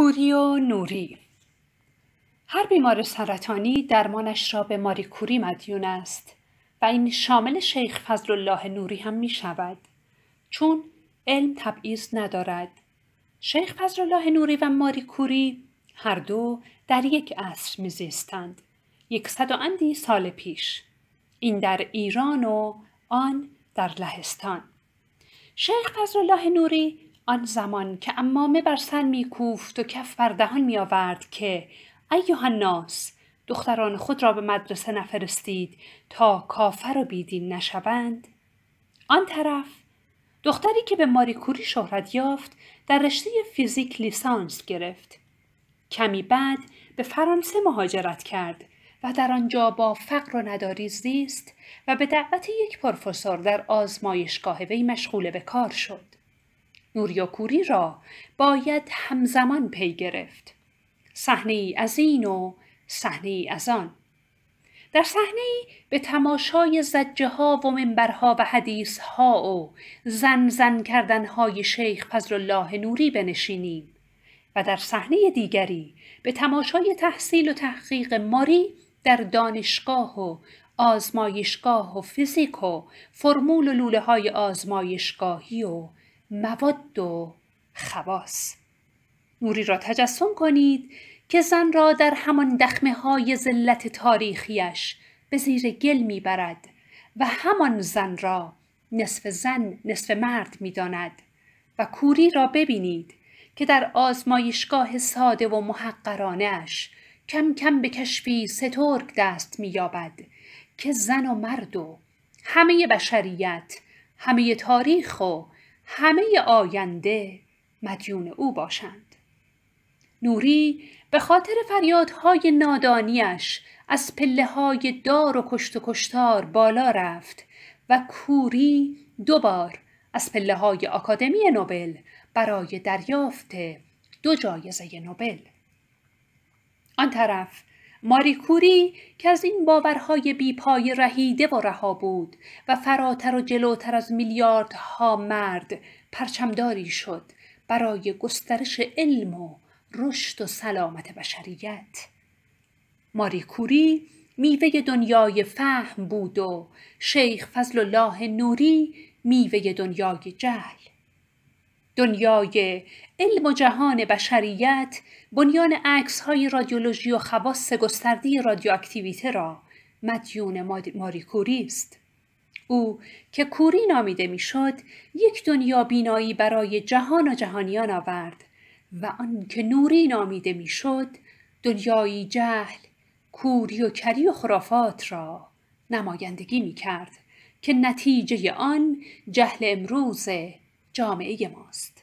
و نوری هر بیمار سرطانی درمانش را به ماری کوری مدیون است و این شامل شیخ فضل الله نوری هم می شود چون علم تبعیض ندارد شیخ فضل الله نوری و ماری کوری هر دو در یک عصر می زیستند یکصد و اندی سال پیش این در ایران و آن در لهستان شیخ فضل الله نوری آن زمان که امامه بر سر کوفت و کف بر دهان آورد که ایوه ناس دختران خود را به مدرسه نفرستید تا کافر و بیدین نشوند آن طرف دختری که به ماریکوری شهرت یافت در رشته فیزیک لیسانس گرفت کمی بعد به فرانسه مهاجرت کرد و در آنجا با فقر و نداری زیست و به دعوت یک پروفسور در آزمایشگاه وی مشغول به کار شد نوریاکوری را باید همزمان پی گرفت صحنه ای از این و صحنه ای از آن در صحنه ای به تماشای زجه ها و منبرها و حدیث ها و زن زن کردن های شیخ فضل نوری بنشینیم و در صحنه دیگری به تماشای تحصیل و تحقیق ماری در دانشگاه و آزمایشگاه و فیزیک و فرمول و لوله های آزمایشگاهی و مواد و خواص نوری را تجسم کنید که زن را در همان دخمه های زلت تاریخیش به زیر گل میبرد و همان زن را نصف زن نصف مرد میداند و کوری را ببینید که در آزمایشگاه ساده و محقرانش کم کم به کشفی سترک دست مییابد که زن و مرد و همه بشریت همه تاریخ و همه آینده مدیون او باشند. نوری به خاطر فریادهای نادانیش از پله های دار و کشت و کشتار بالا رفت و کوری دوبار از پله های آکادمی نوبل برای دریافت دو جایزه نوبل آن طرف ماری کوری که از این باورهای بیپای رهیده و رها بود و فراتر و جلوتر از میلیاردها مرد پرچمداری شد برای گسترش علم و رشد و سلامت بشریت ماری کوری میوه دنیای فهم بود و شیخ فضل الله نوری میوه دنیای جهل دنیای علم و جهان بشریت بنیان عکس های رادیولوژی و خواص گسترده رادیواکتیویته را مدیون ماری کوری است او که کوری نامیده میشد یک دنیا بینایی برای جهان و جهانیان آورد و آن که نوری نامیده میشد دنیایی جهل کوری و کری و خرافات را نمایندگی می کرد که نتیجه آن جهل امروزه جامعه ماست.